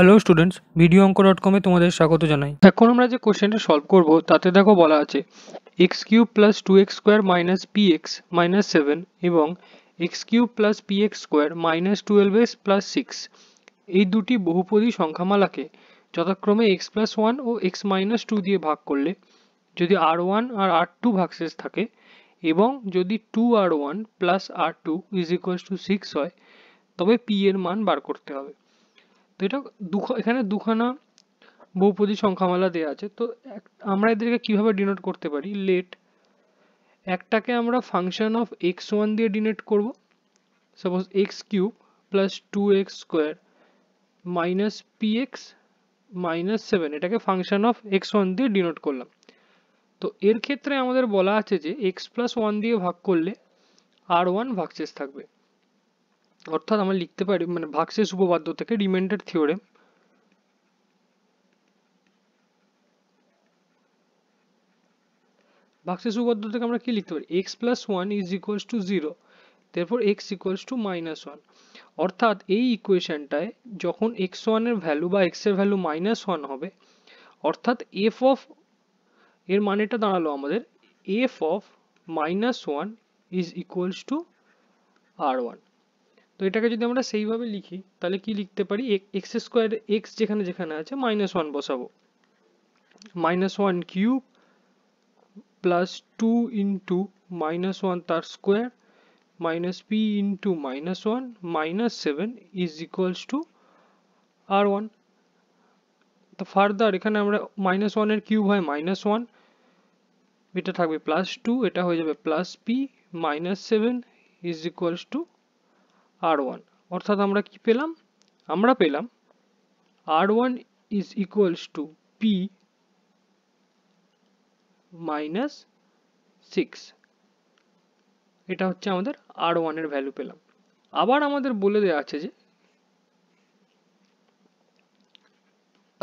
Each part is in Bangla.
hello students video Anko dot কমে তোমাদের স্বাগত জানাই এখন আমরা যে কোশ্চেনটা সলভ করব তাতে দেখো বলা আছে x cube plus two x square minus p x minus seven এবং x cube plus p x square minus twelve x plus six এই দুটি বহুপদী সংখ্যামালাকে যথাক্রমে এক্স প্লাস ওয়ান ও এক্স মাইনাস টু দিয়ে ভাগ করলে যদি আর ওয়ান আর আর টু ভাগশেষ থাকে এবং যদি two r one plus r two is equal to six হয় তবে পি এর মান বার করতে হবে তো এটা এখানে দুখানা বহুপদী সংখ্যামালা দেওয়া আছে তো আমরা এদেরকে কিভাবে ডিনোট করতে পারি লেট একটাকে আমরা ফাংশন অফ এক্স ওয়ান দিয়ে ডিনোট করব suppose x cube plus two x square minus p x minus seven এটাকে ফাংশন অফ এক্স ওয়ান দিয়ে ডিনোট করলাম তো এর ক্ষেত্রে আমাদের বলা আছে যে এক্স প্লাস ওয়ান দিয়ে ভাগ করলে আর ওয়ান ভাগসেস থাকবে অর্থাৎ আমরা লিখতে পারি মানে ভাগশেষ উপপাদ্য থেকে রিমাইন্ডার থিওরেম ভাগশেষ উপপাদ্য থেকে আমরা কি লিখতে পারি x plus one is equals to zero তারপর x equals to minus one অর্থাৎ এই ইকুয়েশনটায় যখন এক্স ওয়ানের ভ্যালু বা এক্স এর ভ্যালু মাইনাস ওয়ান হবে অর্থাৎ এফ অফ এর মানেটা দাঁড়ালো আমাদের f of minus one is equals to r one তো এটাকে যদি আমরা সেইভাবে লিখি তাহলে কি লিখতে পারি এক্স স্কোয়ার এক্স যেখানে যেখানে আছে মাইনাস ওয়ান বসাবো minus one cube plus two into minus one তার square minus minus p minus one minus seven is is to r one তো ফার্দার এখানে আমরা মাইনাস ওয়ানের কিউব হয় মাইনাস ওয়ান এটা থাকবে প্লাস টু এটা হয়ে যাবে plus p minus seven is equals to r one অর্থাৎ আমরা কি পেলাম আমরা পেলাম r one is equals to p minus six এটা হচ্ছে আমাদের আর ওয়ানের ভ্যালু পেলাম আবার আমাদের বলে দেওয়া আছে যে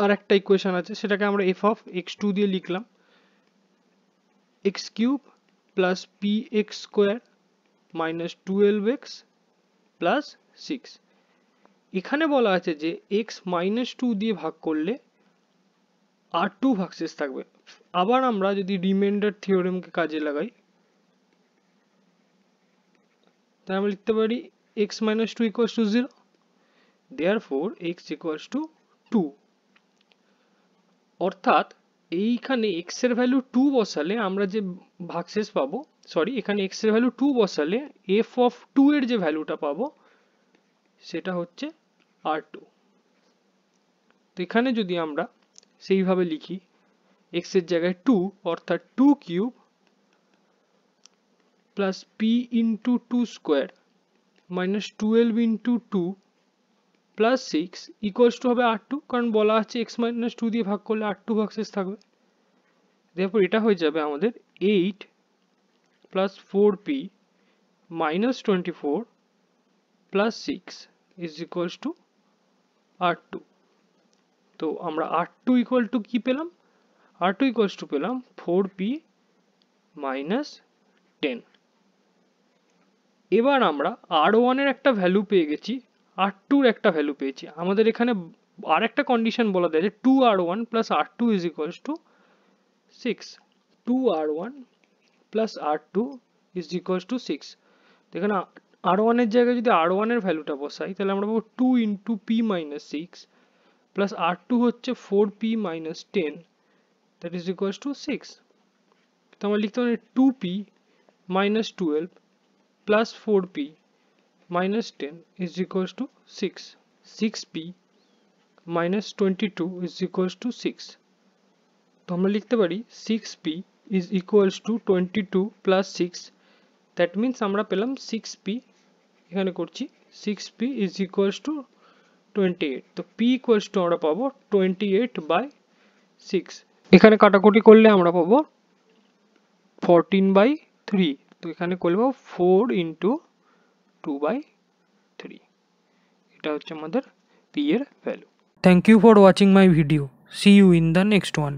আর একটা ইকুয়েশন আছে সেটাকে আমরা এফ অফ এক্স টু দিয়ে লিখলাম x cube plus p x square minus twelve x plus six এখানে বলা আছে যে এক্স মাইনাস টু দিয়ে ভাগ করলে আর টু ভাগশেষ থাকবে আবার আমরা যদি রিমাইন্ডার থিওরেমকে কাজে লাগাই তাহলে আমরা লিখতে পারি x minus two equals to zero therefore x equals to two অর্থাৎ এইখানে x এর ভ্যালু 2 বসালে আমরা যে ভাগশেষ পাবো সরি এখানে x এর ভ্যালু 2 বসালে f(2) এর যে ভ্যালুটা পাবো সেটা হচ্ছে r2 ঠিকখানে যদি আমরা সেভাবে লিখি x এর জায়গায় 2 অথবা 2 cube + p * 2 square - 12 * 2 plus six equals to হবে আর টু কারণ বলা আছে এক্স মাইনাস টু দিয়ে ভাগ করলে আর টু ভাগসেস থাকবে তারপর এটা হয়ে যাবে আমাদের eight plus four p minus twenty four plus six is equals to r two তো আমরা আর টু ইকুয়াল টু কী পেলাম আর টু ইকুয়ালস টু পেলাম ফোর পি মাইনাস টেন এবার আমরা আর ওয়ানের একটা ভ্যালু পেয়ে গেছি আর টুর একটা ভ্যালু পেয়েছি আমাদের এখানে আর একটা কন্ডিশন বলা দেয় যে two r one plus r two is equals to six two r one plus r two is equals to six এখানে আর ওয়ানের জায়গায় যদি আর ওয়ানের ভ্যালুটা বসাই তাহলে আমরা পাবো two into p minus six plus r two হচ্ছে four p minus ten that is equals to six তো আমরা লিখতে পারি two p minus twelve plus four p minus 10 is equals to 6 6p minus 22 is equals to 6 तो हमने लिखते बड़ी 6p is equals to 22 plus 6 that means আমরা पहलम 6p এখানে করছি 6p is equals to 28 तो p equals to আমরা পাবো 28 by 6 এখানে কাটাকুটি করলে আমরা পাবো 14 by 3 तो এখানে করলে পাবো 4 into টু বাই থ্রি এটা হচ্ছে আমাদের পি এর value thank you for watching my video see you in the next one